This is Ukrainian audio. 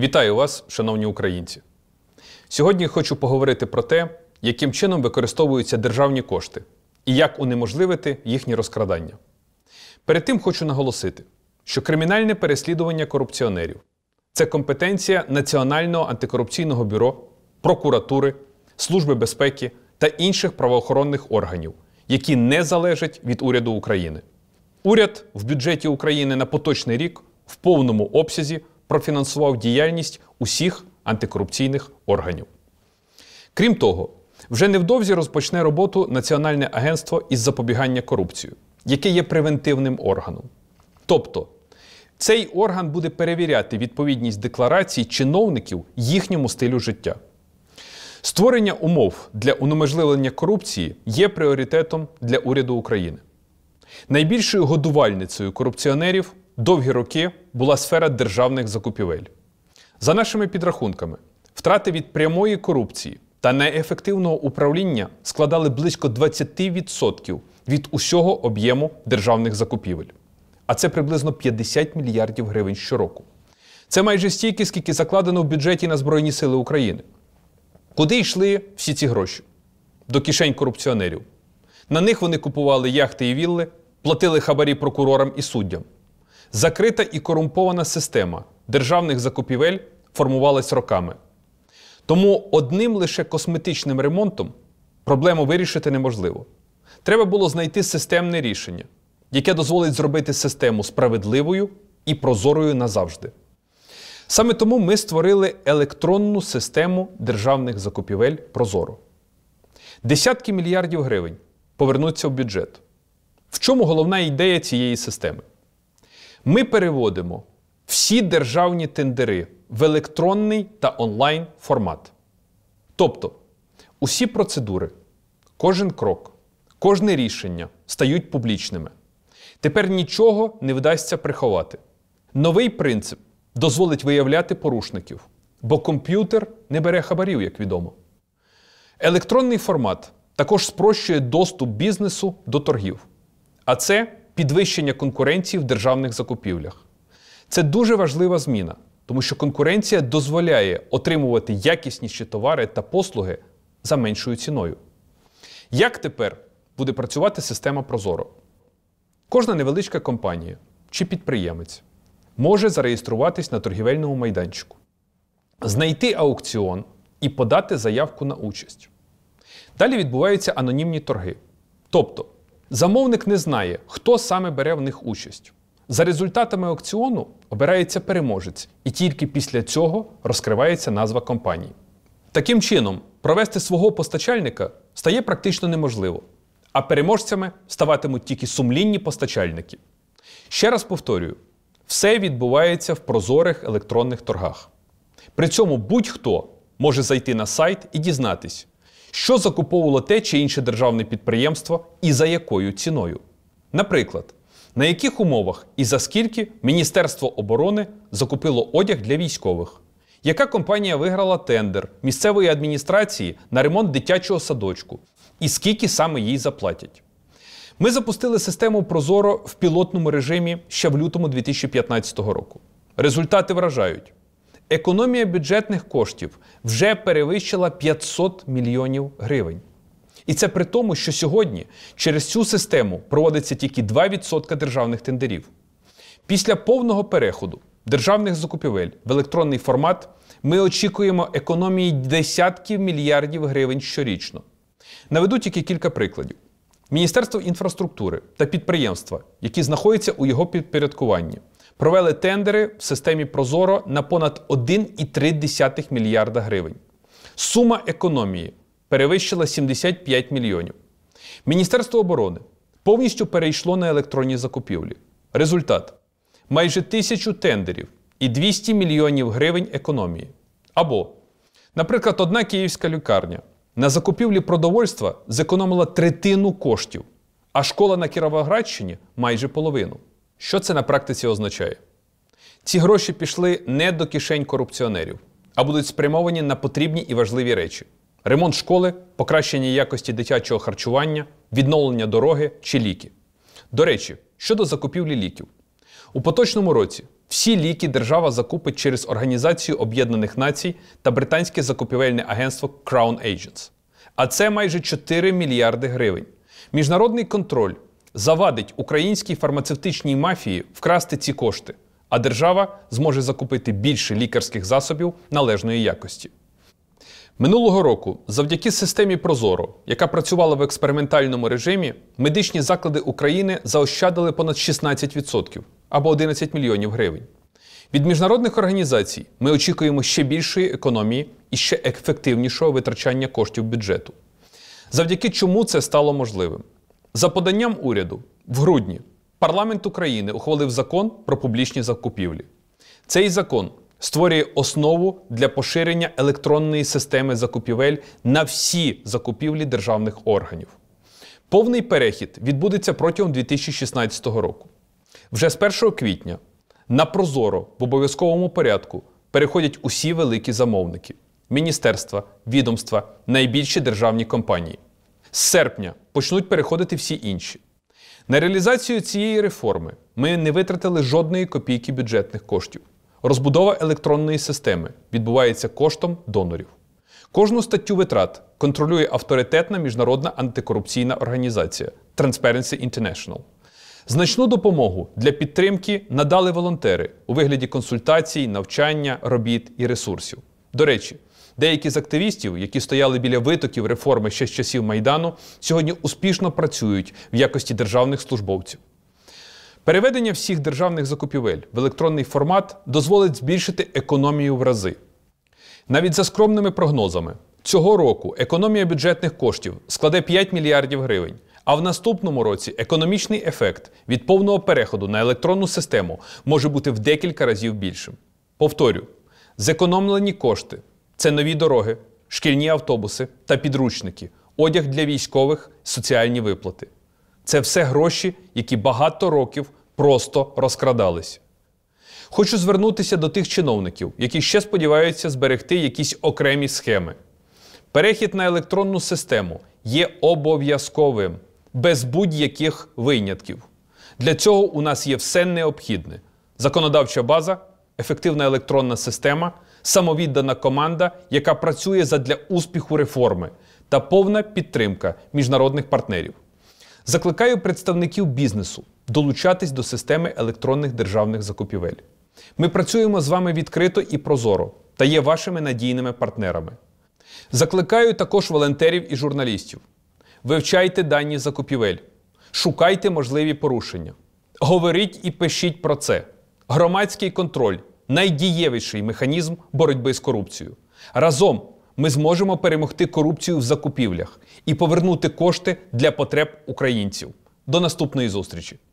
Вітаю вас, шановні українці. Сьогодні хочу поговорити про те, яким чином використовуються державні кошти і як унеможливити їхні розкрадання. Перед тим хочу наголосити, що кримінальне переслідування корупціонерів це компетенція Національного антикорупційного бюро, прокуратури, Служби безпеки та інших правоохоронних органів, які не залежать від уряду України. Уряд в бюджеті України на поточний рік в повному обсязі профінансував діяльність усіх антикорупційних органів. Крім того, вже невдовзі розпочне роботу Національне агентство із запобігання корупцію, яке є превентивним органом. Тобто цей орган буде перевіряти відповідність декларацій чиновників їхньому стилю життя. Створення умов для унеможливлення корупції є пріоритетом для уряду України. Найбільшою годувальницею корупціонерів довгі роки була сфера державних закупівель. За нашими підрахунками, втрати від прямої корупції та неефективного управління складали близько 20% від усього об'єму державних закупівель. А це приблизно 50 мільярдів гривень щороку. Це майже стільки, скільки закладено в бюджеті на Збройні Сили України. Куди йшли всі ці гроші? До кишень корупціонерів. На них вони купували яхти і вілли, платили хабарі прокурорам і суддям. Закрита і корумпована система державних закупівель формувалась роками. Тому одним лише косметичним ремонтом проблему вирішити неможливо. Треба було знайти системне рішення, яке дозволить зробити систему справедливою і прозорою назавжди. Саме тому ми створили електронну систему державних закупівель Прозоро. Десятки мільярдів гривень повернуться в бюджет. В чому головна ідея цієї системи? Ми переводимо всі державні тендери в електронний та онлайн формат. Тобто усі процедури, кожен крок, кожне рішення стають публічними. Тепер нічого не вдасться приховати. Новий принцип дозволить виявляти порушників, бо комп'ютер не бере хабарів, як відомо. Електронний формат також спрощує доступ бізнесу до торгів. А це підвищення конкуренції в державних закупівлях. Це дуже важлива зміна, тому що конкуренція дозволяє отримувати якісніші товари та послуги за меншою ціною. Як тепер буде працювати система Прозоро? Кожна невеличка компанія чи підприємець може зареєструватись на торгівельному майданчику, знайти аукціон і подати заявку на участь. Далі відбуваються анонімні торги. Тобто Замовник не знає, хто саме бере в них участь. За результатами аукціону обирається переможець, і тільки після цього розкривається назва компанії. Таким чином, провести свого постачальника стає практично неможливо, а переможцями ставатимуть тільки сумлінні постачальники. Ще раз повторюю: все відбувається в прозорих електронних торгах. При цьому будь-хто може зайти на сайт і дізнатись, що закуповувало те чи інше державне підприємство і за якою ціною. Наприклад, на яких умовах і за скільки Міністерство оборони закупило одяг для військових? Яка компанія виграла тендер місцевої адміністрації на ремонт дитячого садочку? І скільки саме їй заплатять? Ми запустили систему Прозоро в пілотному режимі ще в лютому 2015 року. Результати вражають економія бюджетних коштів вже перевищила 500 мільйонів гривень. І це при тому, що сьогодні через цю систему проводиться тільки 2% державних тендерів. Після повного переходу державних закупівель в електронний формат ми очікуємо економії десятків мільярдів гривень щорічно. Наведу тільки кілька прикладів. Міністерство інфраструктури та підприємства, які знаходяться у його підпорядкуванні, провели тендери в системі Прозоро на понад 1,3 мільярда гривень. Сума економії перевищила 75 мільйонів. Міністерство оборони повністю перейшло на електронні закупівлі. Результат майже тисячу тендерів і 200 мільйонів гривень економії. Або, наприклад, одна київська лікарня на закупівлі продовольства зекономила третину коштів, а школа на Кіровоградщині майже половину. Що це на практиці означає? Ці гроші пішли не до кишень корупціонерів, а будуть спрямовані на потрібні і важливі речі: ремонт школи, покращення якості дитячого харчування, відновлення дороги чи ліки. До речі, щодо закупівлі ліків. У поточному році всі ліки держава закупить через Організацію Об'єднаних Націй та британське закупівельне агентство Crown Agents. А це майже 4 мільярди гривень. Міжнародний контроль завадить українській фармацевтичній мафії вкрасти ці кошти, а держава зможе закупити більше лікарських засобів належної якості. Минулого року, завдяки системі Прозоро, яка працювала в експериментальному режимі, медичні заклади України заощадили понад 16% або 11 мільйонів гривень. Від міжнародних організацій ми очікуємо ще більшої економії і ще ефективнішого витрачання коштів бюджету. Завдяки чому це стало можливим? За поданням уряду, в грудні парламент України ухвалив закон про публічні закупівлі. Цей закон створює основу для поширення електронної системи закупівель на всі закупівлі державних органів. Повний перехід відбудеться протягом 2016 року. Вже з 1 квітня на Прозоро в обов'язковому порядку переходять усі великі замовники: міністерства, відомства, найбільші державні компанії. З серпня почнуть переходити всі інші. На реалізацію цієї реформи ми не витратили жодної копійки бюджетних коштів. Розбудова електронної системи відбувається коштом донорів. Кожну статтю витрат контролює авторитетна міжнародна антикорупційна організація Transparency International. Значну допомогу для підтримки надали волонтери у вигляді консультацій, навчання, робіт і ресурсів. До речі, Деякі з активістів, які стояли біля витоків реформи ще з часів майдану, сьогодні успішно працюють в якості державних службовців. Переведення всіх державних закупівель в електронний формат дозволить збільшити економію в рази. Навіть за скромними прогнозами, цього року економія бюджетних коштів складе 5 мільярдів гривень. А в наступному році економічний ефект від повного переходу на електронну систему може бути в декілька разів більшим. Повторю, зекономлені кошти це нові дороги, шкільні автобуси та підручники, одяг для військових, соціальні виплати. Це все гроші, які багато років просто розкрадались. Хочу звернутися до тих чиновників, які ще сподіваються зберегти якісь окремі схеми. Перехід на електронну систему є обов'язковим, без будь-яких винятків. Для цього у нас є все необхідне: законодавча база, ефективна електронна система самовіддана команда, яка працює задля успіху реформи та повна підтримка міжнародних партнерів. Закликаю представників бізнесу долучатись до системи електронних державних закупівель. Ми працюємо з вами відкрито і прозоро та є вашими надійними партнерами. Закликаю також волонтерів і журналістів. Вивчайте дані закупівель, шукайте можливі порушення. Говоріть і пишіть про це. Громадський контроль найдієвіший механізм боротьби з корупцією. Разом ми зможемо перемогти корупцію в закупівлях і повернути кошти для потреб українців. До наступної зустрічі!